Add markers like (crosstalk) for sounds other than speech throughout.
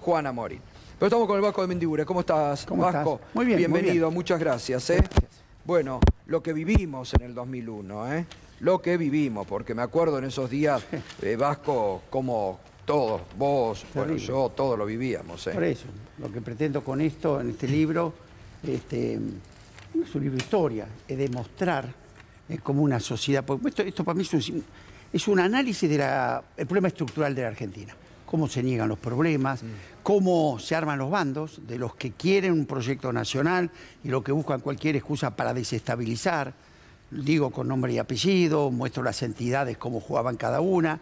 Juana Mori. Pero estamos con el Vasco de Mendigure. ¿Cómo estás, Vasco? Muy bien, Bienvenido, muchas ¿eh? gracias, Bueno, lo que vivimos en el 2001, ¿eh? Lo que vivimos, porque me acuerdo en esos días, eh, Vasco, como todos, vos, yo, todos lo vivíamos. ¿eh? Por eso, lo que pretendo con esto, en este libro, este, es un libro de historia, es demostrar como una sociedad... esto, para mí es un, análisis del problema estructural de la Argentina cómo se niegan los problemas, mm. cómo se arman los bandos de los que quieren un proyecto nacional y los que buscan cualquier excusa para desestabilizar. Digo con nombre y apellido, muestro las entidades, cómo jugaban cada una.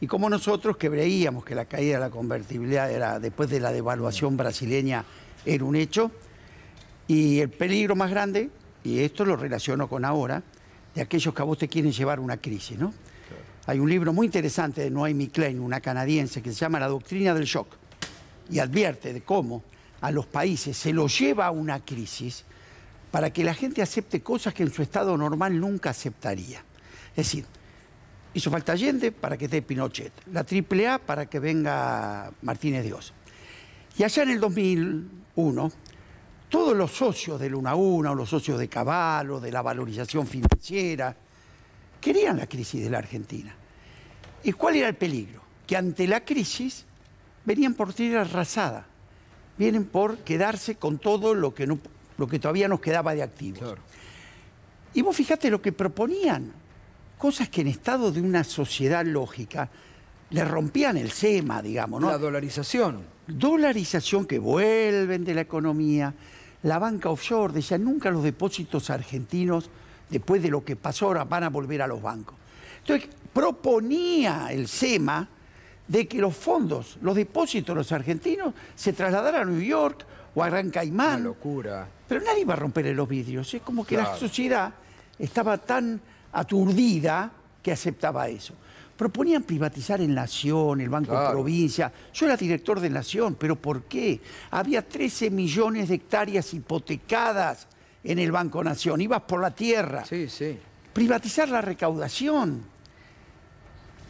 Y cómo nosotros que veíamos que la caída de la convertibilidad era después de la devaluación mm. brasileña era un hecho, y el peligro más grande, y esto lo relaciono con ahora, de aquellos que a vos te quieren llevar una crisis, ¿no? Hay un libro muy interesante de Noemi Klein, una canadiense, que se llama La Doctrina del Shock, y advierte de cómo a los países se los lleva a una crisis para que la gente acepte cosas que en su estado normal nunca aceptaría. Es decir, hizo falta Allende para que esté Pinochet, la AAA para que venga Martínez Dios. Y allá en el 2001, todos los socios del Una Una, o los socios de Caballo, de la valorización financiera, querían la crisis de la Argentina. ¿Y cuál era el peligro? Que ante la crisis venían por tirar arrasada, vienen por quedarse con todo lo que, todavía nos quedaba de activos. Y vos fijate lo que proponían, cosas que en estado de una sociedad lógica le rompían el SEMA, digamos, ¿no? La dolarización. Dolarización que vuelven de la economía, la banca offshore, decía, nunca los depósitos argentinos, después de lo que pasó ahora, van a volver a los bancos. Entonces, proponía el SEMA de que los fondos, los depósitos de los argentinos se trasladaran a New York o a Gran Caimán. Una locura. Pero nadie iba a romper los vidrios. Es como que la sociedad estaba tan aturdida que aceptaba eso. Proponían privatizar en Nación, el Banco de Provincia. Yo era director de Nación, pero ¿por qué? Había 13 millones de hectáreas hipotecadas en el Banco Nación. Ibas por la tierra. Sí, sí. Privatizar la recaudación.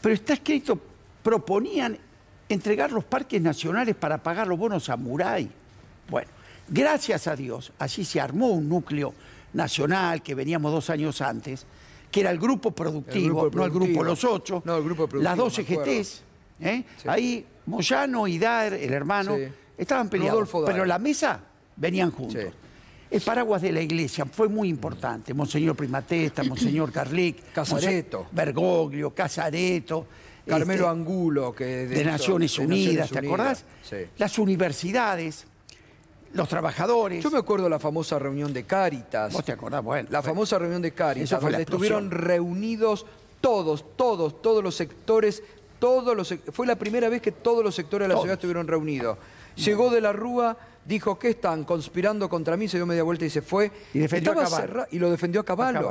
Pero está escrito, proponían entregar los parques nacionales para pagar los bonos a Muray. Bueno, gracias a Dios, así se armó un núcleo nacional que veníamos dos años antes, que era el grupo productivo, no el grupo Los Ocho, las dos EGTs. E ¿eh? Ahí Moyano y Dar, el hermano, estaban peleados, pero la mesa venían juntos. El paraguas de la iglesia fue muy importante. Monseñor Primatesta, Monseñor Carlic, Casareto. (clears throat) Bergoglio, Casareto. Carmelo este, Angulo, de, Naciones, Unidas, ¿te acordás? Las universidades, los trabajadores. Yo me acuerdo la famosa reunión de Cáritas. ¿Vos te acordás? Bueno. La famosa reunión de Cáritas, donde estuvieron reunidos todos, todos, todos los sectores fue la primera vez que todos los sectores de la ciudad estuvieron reunidos. Llegó de la Rúa, dijo, ¿qué están? Conspirando contra mí, se dio media vuelta y se fue. Y, y lo defendió a caballo.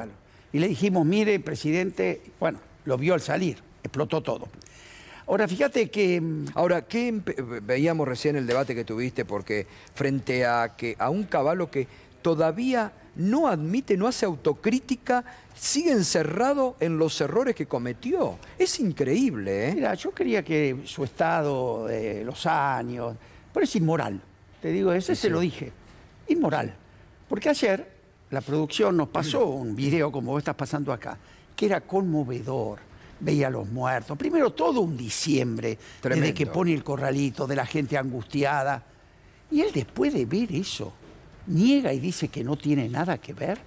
Y le dijimos, mire, presidente, bueno, lo vio al salir, explotó todo. Ahora, fíjate que... Mm, Ahora, veíamos recién el debate que tuviste? Porque frente a, que, a un caballo que todavía no admite, no hace autocrítica, sigue encerrado en los errores que cometió. Es increíble. ¿eh? Mira, yo quería que su estado de los años, pero es inmoral. Te digo, ese se lo dije. Inmoral. Porque ayer la producción nos pasó un video como vos estás pasando acá, que era conmovedor. Veía a los muertos. Primero todo un diciembre, de desde que pone el corralito, de la gente angustiada. Y él después de ver eso, niega y dice que no tiene nada que ver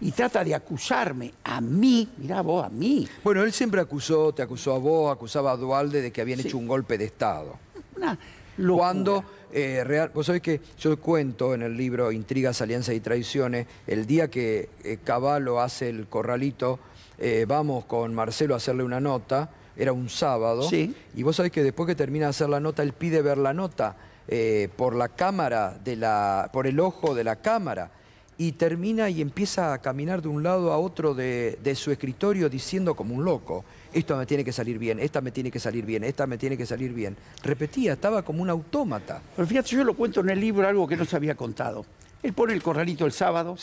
y trata de acusarme a mí, mirá vos, a mí. Bueno, él siempre acusó, te acusó a vos, acusaba a Dualde de que habían hecho un golpe de Estado. Una locura. Cuando, eh, real, vos sabés que yo cuento en el libro Intrigas, Alianzas y Traiciones, el día que eh, Caballo hace el corralito, eh, vamos con Marcelo a hacerle una nota, era un sábado, y vos sabés que después que termina de hacer la nota, él pide ver la nota eh, por la cámara, de la, por el ojo de la cámara, y termina y empieza a caminar de un lado a otro de, su escritorio diciendo como un loco, esto me tiene que salir bien, esta me tiene que salir bien, esta me tiene que salir bien. Repetía, estaba como un autómata. Pero fíjate, yo lo cuento en el libro algo que no se había contado. Él pone el corralito el sábado.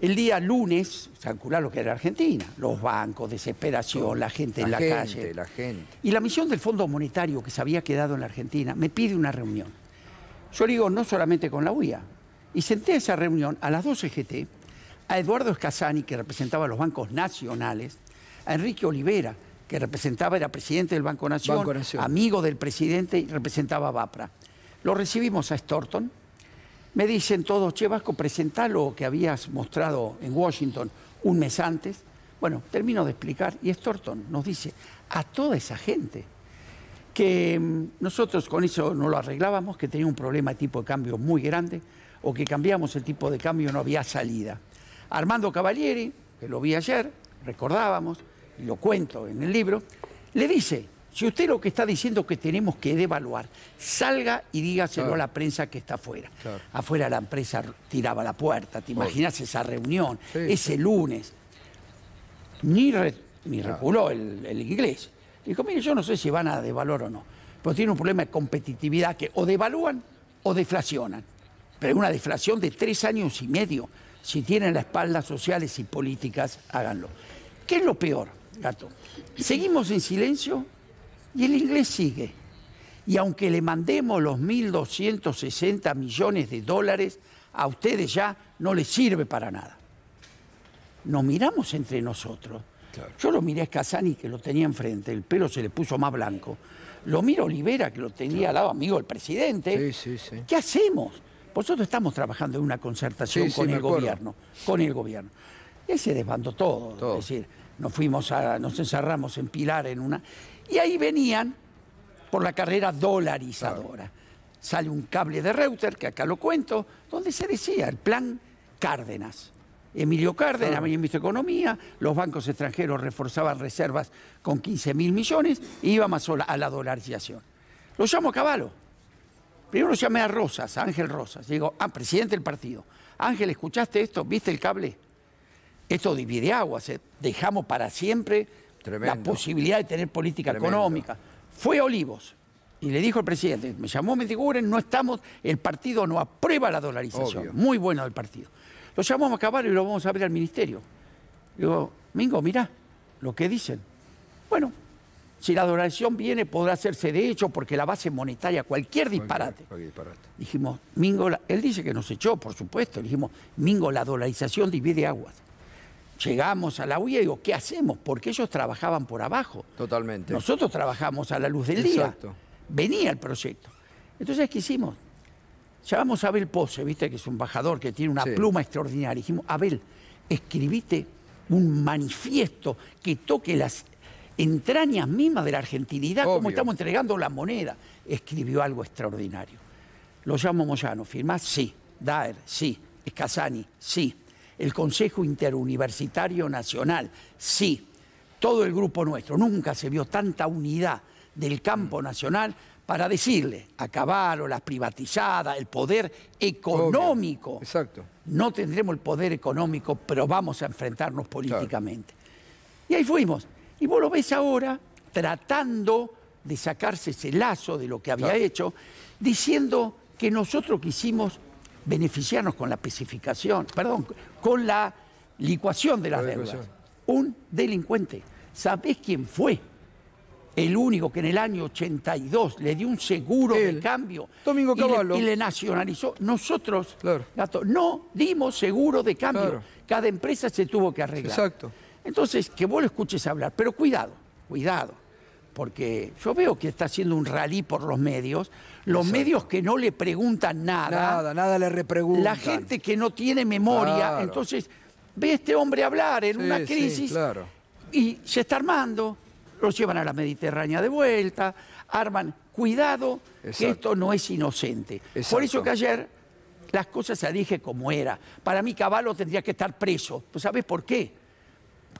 El día lunes, calcular lo que era Argentina, los bancos, desesperación, la gente en la gente, calle. La gente. Y la misión del Fondo Monetario que se había quedado en la Argentina me pide una reunión. Yo le digo, no solamente con la UIA. Y senté a esa reunión a las dos e GT a Eduardo Escazani, que representaba los bancos nacionales, a Enrique Olivera, que representaba, era presidente del Banco Nacional, amigo del presidente y representaba a Vapra. Lo recibimos a Storton. Me dicen todos, che, Vasco, presentá lo que habías mostrado en Washington un mes antes. Bueno, termino de explicar y Storton nos dice, a toda esa gente que mm, nosotros con eso no lo arreglábamos, que tenía un problema de tipo de cambio muy grande, o que cambiamos el tipo de cambio no había salida. Armando Cavalieri, que lo vi ayer, recordábamos, y lo cuento en el libro, le dice, si usted lo que está diciendo es que tenemos que devaluar, salga y dígaselo a la prensa que está afuera. Afuera la empresa tiraba la puerta, te imaginas esa reunión, ese lunes. Ni, re, el, el inglés. Dijo, mire, yo no sé si van a devaluar o no, pero tiene un problema de competitividad que o devalúan o deflacionan. Pero una deflación de tres años y medio. Si tienen las espaldas sociales y políticas, háganlo. ¿Qué es lo peor, gato? Seguimos en silencio y el inglés sigue. Y aunque le mandemos los 1.260 millones de dólares, a ustedes ya no les sirve para nada. Nos miramos entre nosotros yo lo miré a Casani que lo tenía enfrente, el pelo se le puso más blanco. Lo miro a Olivera que lo tenía al lado amigo el presidente. ¿Qué hacemos? Nosotros estamos trabajando en una concertación con el gobierno, con el gobierno. Y ahí se desbandó todo, Es decir, nos fuimos a, nos encerramos en Pilar en una. Y ahí venían por la carrera dolarizadora. Sale un cable de Reuter, que acá lo cuento, donde se decía el plan Cárdenas. Emilio Cárdenas, habían ministro de Economía, los bancos extranjeros reforzaban reservas con 15 mil millones y íbamos a la, a la dolarización. Lo llamo a Caballo. Primero lo llamé a Rosas, a Ángel Rosas. Digo, ah, presidente del partido. Ángel, ¿escuchaste esto? ¿Viste el cable? Esto divide aguas. ¿eh? Dejamos para siempre la posibilidad de tener política económica. Fue a Olivos y le dijo el presidente, me llamó, me dijo, no estamos, el partido no aprueba la dolarización. Muy bueno del partido. Lo llamamos a Caballo y lo vamos a abrir al ministerio. Digo, Mingo, mirá lo que dicen. Bueno, si la dolarización viene, podrá hacerse de hecho, porque la base monetaria, cualquier disparate. Dijimos, Mingo, él dice que nos echó, por supuesto. Dijimos, Mingo, la dolarización divide aguas. Llegamos a la UIA y digo, ¿qué hacemos? Porque ellos trabajaban por abajo. Totalmente. Nosotros trabajamos a la luz del Exacto. día. Venía el proyecto. Entonces, ¿qué hicimos? Llamamos a Abel Pose, viste que es un embajador que tiene una pluma extraordinaria. Dijimos, Abel, escribiste un manifiesto que toque las entrañas mismas de la argentinidad, como estamos entregando la moneda. Escribió algo extraordinario. Lo llamo Moyano, firmás, sí. Daer, sí. Casani, sí. El Consejo Interuniversitario Nacional, sí. Todo el grupo nuestro. Nunca se vio tanta unidad del campo mm. nacional para decirle, acabaron las privatizadas, el poder económico. Exacto. No tendremos el poder económico, pero vamos a enfrentarnos políticamente. Y ahí fuimos. Y vos lo ves ahora tratando de sacarse ese lazo de lo que había hecho, diciendo que nosotros quisimos beneficiarnos con la especificación, perdón, con la licuación de las deudas. Un delincuente. ¿Sabés quién fue? el único que en el año 82 le dio un seguro de cambio Y, le, nacionalizó. Nosotros, no dimos seguro de cambio. Cada empresa se tuvo que arreglar. Entonces, que vos lo escuches hablar, pero cuidado, cuidado, porque yo veo que está haciendo un rally por los medios, los medios que no le preguntan nada. Nada, nada le repreguntan. La gente que no tiene memoria, entonces ve a este hombre hablar en una crisis y se está armando los llevan a la Mediterránea de vuelta, arman, cuidado, que esto no es inocente. Por eso que ayer las cosas se dije como era. Para mí Caballo tendría que estar preso. ¿Pues ¿Sabes por qué?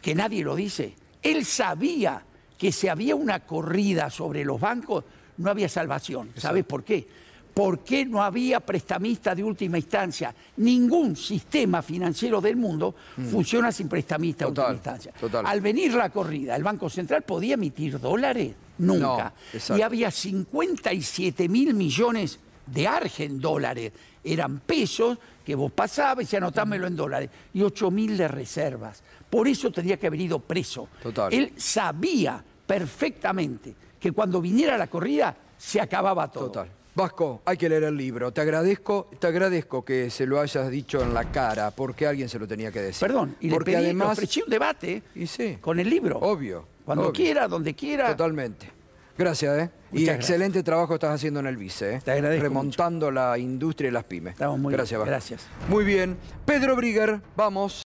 Que nadie lo dice. Él sabía que si había una corrida sobre los bancos, no había salvación. ¿Sabes por qué? ¿Por qué no había prestamista de última instancia? Ningún sistema financiero del mundo mm. funciona sin prestamista de última instancia. Al venir la corrida, el Banco Central podía emitir dólares, nunca. y había 57 mil millones de argen dólares, eran pesos que vos pasabas y anotámelo en dólares, y 8 mil de reservas. Por eso tenía que haber ido preso. Él sabía perfectamente que cuando viniera la corrida se acababa todo. Vasco, hay que leer el libro. Te agradezco, te agradezco que se lo hayas dicho en la cara, porque alguien se lo tenía que decir. Perdón, y porque le pedí, además un debate y con el libro. Obvio. Cuando quiera, donde quiera. Totalmente. Gracias, ¿eh? y excelente trabajo estás haciendo en el vice, ¿eh? Te Remontando la industria y las pymes. Estamos muy gracias, Vasco. Gracias. Muy bien. Pedro Brigger, vamos.